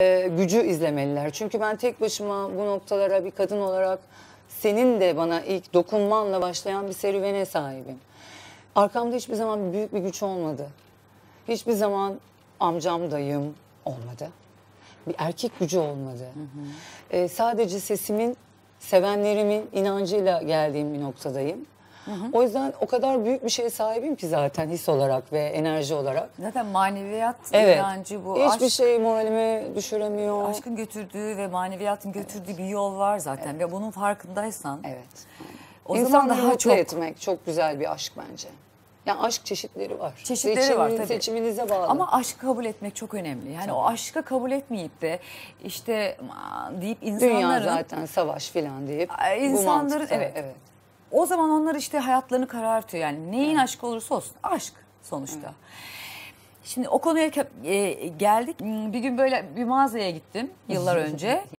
e, gücü izlemeliler. Çünkü ben tek başıma bu noktalara bir kadın olarak senin de bana ilk dokunmanla başlayan bir serüvene sahibim. Arkamda hiçbir zaman büyük bir güç olmadı. Hiçbir zaman amcam, dayım olmadı. Bir erkek gücü olmadı. Hı hı. E, sadece sesimin, sevenlerimin inancıyla geldiğim bir noktadayım. Hı O yüzden o kadar büyük bir şeye sahibim ki zaten his olarak ve enerji olarak. Zaten maneviyat evet. inancı bu. Hiçbir aşk, şey moralimi düşüremiyor. Aşkın götürdüğü ve maneviyatın götürdüğü evet. bir yol var zaten evet. ve bunun farkındaysan. Evet. O İnsanları zaman daha mutlu çok... etmek çok güzel bir aşk bence. Yani aşk çeşitleri var. Çeşitleri Seçimin, var tabii. Seçiminize bağlı. Ama aşkı kabul etmek çok önemli. Yani tabii. o aşkı kabul etmeyip de işte deyip insanların... Dünya zaten savaş filan deyip. İnsanların evet. evet. O zaman onlar işte hayatlarını karartıyor. Yani neyin aşkı olursa olsun aşk sonuçta. Hı. Şimdi o konuya e, geldik. Hmm, bir gün böyle bir mağazaya gittim yıllar önce.